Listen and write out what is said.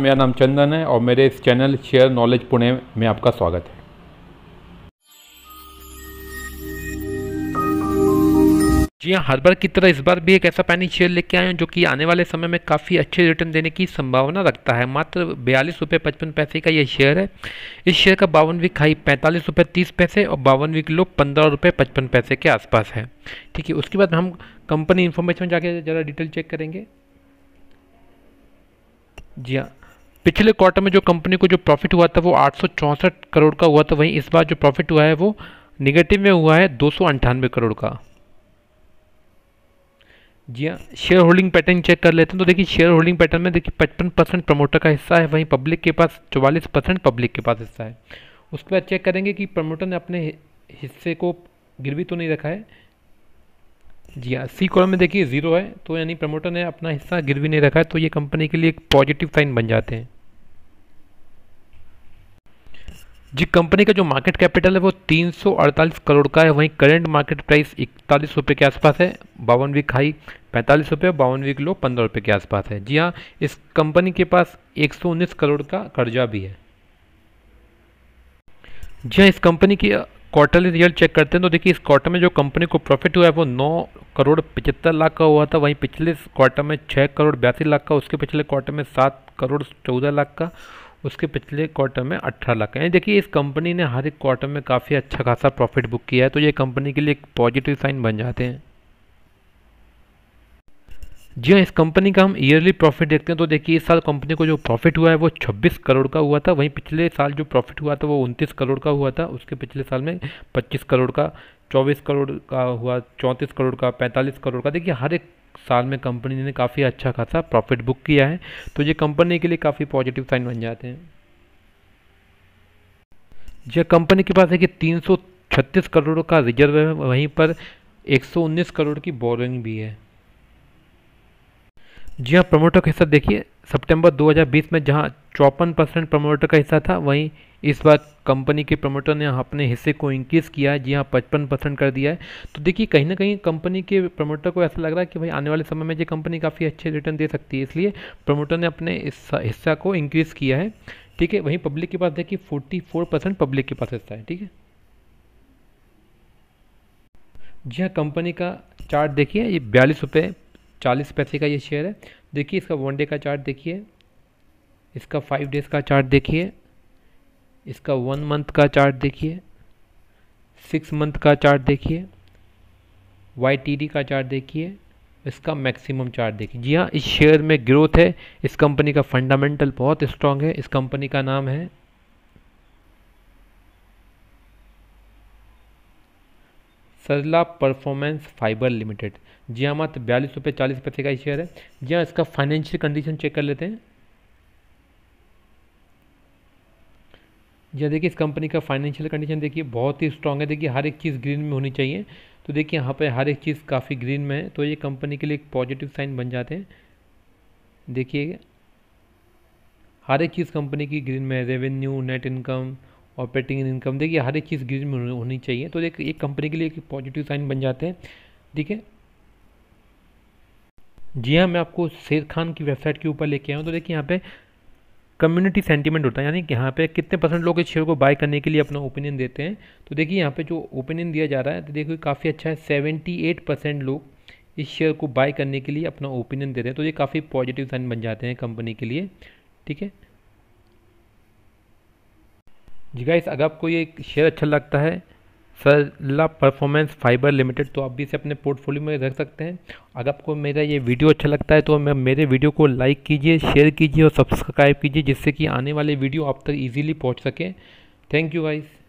मेरा नाम चंदन है और मेरे इस चैनल शेयर नॉलेज पुणे में आपका स्वागत है जी हाँ हर बार की तरह इस बार भी एक ऐसा पैनिक शेयर लेके आए हैं जो कि आने वाले समय में काफ़ी अच्छे रिटर्न देने की संभावना रखता है मात्र बयालीस रुपये पचपन पैसे का यह शेयर है इस शेयर का बावन वीक हाई पैंतालीस रुपये तीस पैसे और बावन वीक लो पंद्रह रुपये पचपन पैसे के आसपास है ठीक है उसके बाद हम कंपनी इन्फॉर्मेशन जाके ज़रा डिटेल चेक करेंगे जी हाँ पिछले क्वार्टर में जो कंपनी को जो प्रॉफिट हुआ था वो आठ करोड़ का हुआ था वहीं इस बार जो प्रॉफिट हुआ है वो निगेटिव में हुआ है दो करोड़ का जी हाँ शेयर होल्डिंग पैटर्न चेक कर लेते हैं तो देखिए शेयर होल्डिंग पैटर्न में देखिए पचपन परसेंट प्रमोटर का हिस्सा है वहीं पब्लिक के पास चौवालीस परसेंट पब्लिक के पास हिस्सा है उसके बाद चेक करेंगे कि प्रमोटर ने अपने हिस्से को गिरवी तो नहीं रखा है जी हाँ सी कॉलम में देखिए ज़ीरो है तो यानी प्रमोटर ने अपना हिस्सा गिरवी नहीं रखा है तो ये कंपनी के लिए एक पॉजिटिव साइन बन जाते हैं जी कंपनी का जो मार्केट कैपिटल है वो 348 करोड़ का है वहीं करंट मार्केट प्राइस इकतालीस रुपये के आसपास है बावन वीक हाई पैंतालीस रुपये बावन वीक लो पंद्रह रुपये के आसपास है जी हाँ इस कंपनी के पास 119 करोड़ का कर्जा भी है जी हाँ इस कंपनी की क्वार्टरली रिजल्ट चेक करते हैं तो देखिए इस क्वार्टर में जो कंपनी को प्रॉफिट हुआ है वो नौ करोड़ पचहत्तर लाख का हुआ था वहीं पिछले क्वार्टर में छः करोड़ बयासी लाख का उसके पिछले क्वार्टर में सात करोड़ चौदह लाख का उसके पिछले क्वार्टर में अट्ठारह लाख यानी देखिए इस कंपनी ने हर एक क्वार्टर में काफ़ी अच्छा खासा प्रॉफिट बुक किया है तो ये कंपनी के लिए एक पॉजिटिव साइन बन जाते हैं जी हाँ इस कंपनी का हम ईयरली प्रॉफिट देखते हैं तो देखिए इस साल कंपनी को जो प्रॉफिट हुआ है वो 26 करोड़ का हुआ था वहीं पिछले साल जो प्रॉफिट हुआ था वो 29 करोड़ का हुआ था उसके पिछले साल में 25 करोड़ का 24 करोड़ का हुआ 34 करोड़ का 45 करोड़ का देखिए हर एक साल में कंपनी ने काफ़ी अच्छा खासा प्रॉफिट बुक किया है तो ये कंपनी के लिए काफ़ी पॉजिटिव साइन बन जाते हैं यह कंपनी के पास है कि 336 करोड़ का रिजर्व है वहीं पर 119 करोड़ की बोरिंग भी है जी हाँ प्रमोटर का हिस्सा देखिए सितंबर 2020 में जहां चौपन परसेंट प्रमोटर का हिस्सा था वहीं इस बार कंपनी के प्रमोटर ने अपने हिस्से को इंक्रीज़ किया है जी हाँ पचपन परसेंट कर दिया है तो देखिए कहीं ना कहीं कंपनी के प्रमोटर को ऐसा लग रहा है कि भाई आने वाले समय में ये कंपनी काफ़ी अच्छे रिटर्न दे सकती है इसलिए प्रमोटर ने अपने हिस्सा को इंक्रीज़ किया है ठीक है वहीं पब्लिक के पास देखिए फोर्टी फोर परसेंट पब्लिक के पास हिस्सा है ठीक है जी हाँ कंपनी का चार्ट देखिए ये बयालीस रुपये चालीस पैसे का ये शेयर है देखिए इसका वनडे का चार्ट देखिए इसका फाइव डेज़ का चार्ट देखिए इसका वन मंथ का चार्ट देखिए सिक्स मंथ का चार्ट देखिए वाई का चार्ट देखिए इसका मैक्सिमम चार्ट देखिए जी हाँ इस शेयर में ग्रोथ है इस कंपनी का फंडामेंटल बहुत स्ट्रांग है इस कंपनी का नाम है सरला परफॉर्मेंस फाइबर लिमिटेड जी हाँ मात्र बयालीस रुपये चालीस पैसे का शेयर है जी हाँ इसका फाइनेंशियल कंडीशन चेक कर लेते हैं यह देखिए इस कंपनी का फाइनेंशियल कंडीशन देखिए बहुत ही स्ट्रांग है देखिए हर एक चीज़ ग्रीन में होनी चाहिए तो देखिए यहाँ पर हर एक चीज़ काफ़ी ग्रीन में है तो ये कंपनी के लिए एक पॉजिटिव साइन बन जाते हैं देखिए हर एक चीज़ कंपनी की ग्रीन में है revenue net income operating income देखिए हर एक चीज़ ग्रीन में होनी चाहिए तो देखिए एक कंपनी के लिए एक पॉजिटिव साइन बन जाते हैं ठीक है जी हाँ मैं आपको शेर खान की वेबसाइट के ऊपर लेके आया हूँ तो देखिए यहाँ पे कम्युनिटी सेंटीमेंट होता है यानी कि यहाँ पे कितने परसेंट लोग इस शेयर को बाय करने के लिए अपना ओपिनियन देते हैं तो देखिए यहाँ पे जो ओपिनियन दिया जा रहा है तो देखिए काफ़ी अच्छा है सेवेंटी एट परसेंट लोग इस शेयर को बाय करने के लिए अपना ओपिनियन देते हैं तो ये काफ़ी पॉजिटिव साइन बन जाते हैं कंपनी के लिए ठीक है जी गाइस अगर आपको ये शेयर अच्छा लगता है सरला परफॉर्मेंस फाइबर लिमिटेड तो आप भी इसे अपने पोर्टफोलियो में रख सकते हैं अगर आपको मेरा ये वीडियो अच्छा लगता है तो मेरे वीडियो को लाइक कीजिए शेयर कीजिए और सब्सक्राइब कीजिए जिससे कि आने वाले वीडियो आप तक ईजिली पहुँच सकें थैंक यू गाइज़